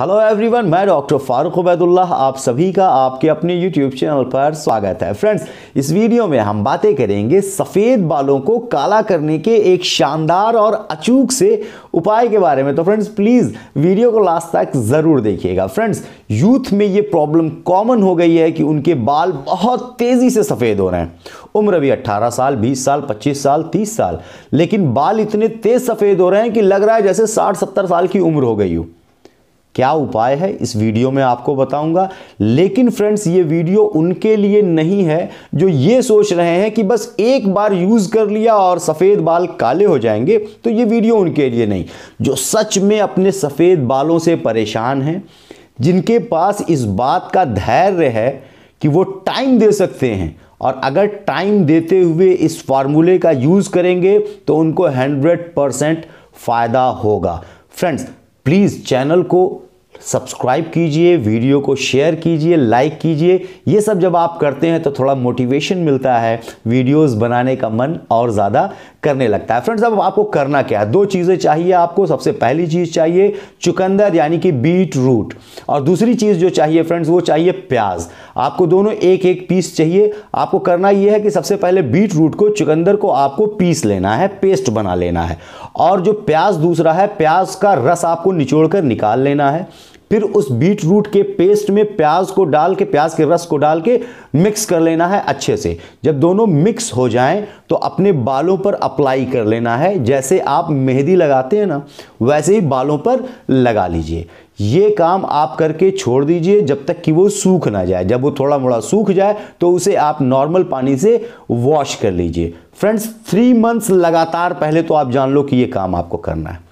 hello everyone मैं doctor Farooq Ubaidullah आप सभी का आपके अपने यूट्यूब चैनल पर स्वागत है फ्रेंड्स इस वीडियो में हम बातें करेंगे सफ़ेद बालों को काला करने के एक शानदार और अचूक से उपाय के बारे में तो फ्रेंड्स प्लीज़ वीडियो को लास्ट तक ज़रूर देखिएगा फ्रेंड्स यूथ में ये प्रॉब्लम कॉमन हो गई है कि उनके बाल बहुत तेज़ी से सफ़ेद हो रहे हैं उम्र भी 18 साल 20 साल 25 साल 30 साल लेकिन बाल इतने तेज़ सफ़ेद हो रहे हैं कि लग रहा है जैसे 60-70 साल की उम्र हो गई हो क्या उपाय है इस वीडियो में आपको बताऊंगा लेकिन फ्रेंड्स ये वीडियो उनके लिए नहीं है जो ये सोच रहे हैं कि बस एक बार यूज़ कर लिया और सफ़ेद बाल काले हो जाएंगे तो ये वीडियो उनके लिए नहीं जो सच में अपने सफ़ेद बालों से परेशान हैं जिनके पास इस बात का धैर्य है कि वो टाइम दे सकते हैं और अगर टाइम देते हुए इस फार्मूले का यूज़ करेंगे तो उनको 100 परसेंट फ़ायदा होगा फ्रेंड्स प्लीज़ चैनल को सब्सक्राइब कीजिए वीडियो को शेयर कीजिए लाइक कीजिए ये सब जब आप करते हैं तो थोड़ा मोटिवेशन मिलता है वीडियोस बनाने का मन और ज़्यादा करने लगता है फ्रेंड्स अब आपको करना क्या है दो चीज़ें चाहिए आपको सबसे पहली चीज़ चाहिए चुकंदर यानी कि बीट रूट और दूसरी चीज़ जो चाहिए फ्रेंड्स वो चाहिए प्याज आपको दोनों एक एक पीस चाहिए आपको करना यह है कि सबसे पहले बीट रूट को चुकंदर को आपको पीस लेना है पेस्ट बना लेना है और जो प्याज दूसरा है प्याज का रस आपको निचोड़ कर निकाल लेना है फिर उस बीट रूट के पेस्ट में प्याज को डाल के प्याज के रस को डाल के मिक्स कर लेना है अच्छे से जब दोनों मिक्स हो जाएं तो अपने बालों पर अप्लाई कर लेना है जैसे आप मेहंदी लगाते हैं ना वैसे ही बालों पर लगा लीजिए ये काम आप करके छोड़ दीजिए जब तक कि वो सूख ना जाए जब वो थोड़ा मोड़ा सूख जाए तो उसे आप नॉर्मल पानी से वॉश कर लीजिए फ्रेंड्स थ्री मंथ्स लगातार पहले तो आप जान लो कि ये काम आपको करना है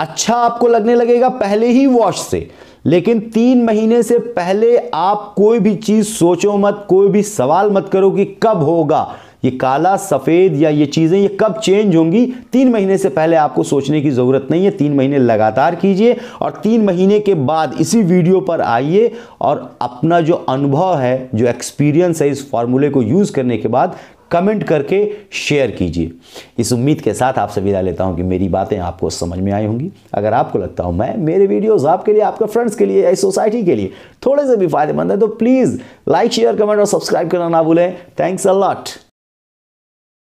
अच्छा आपको लगने लगेगा पहले ही वॉश से लेकिन तीन महीने से पहले आप कोई भी चीज़ सोचो मत कोई भी सवाल मत करो कि कब होगा ये काला सफ़ेद या ये चीज़ें ये कब चेंज होंगी तीन महीने से पहले आपको सोचने की ज़रूरत नहीं है तीन महीने लगातार कीजिए और तीन महीने के बाद इसी वीडियो पर आइए और अपना जो अनुभव है जो एक्सपीरियंस है इस फॉर्मूले को यूज़ करने के बाद कमेंट करके शेयर कीजिए इस उम्मीद के साथ आपसे विदा लेता हूँ कि मेरी बातें आपको समझ में आई होंगी अगर आपको लगता हो मैं मेरे वीडियोज़ आपके लिए आपके फ्रेंड्स के लिए या सोसाइटी के लिए थोड़े से भी फायदेमंद है तो प्लीज़ लाइक शेयर कमेंट और सब्सक्राइब करना ना भूलें थैंक्स अ लॉट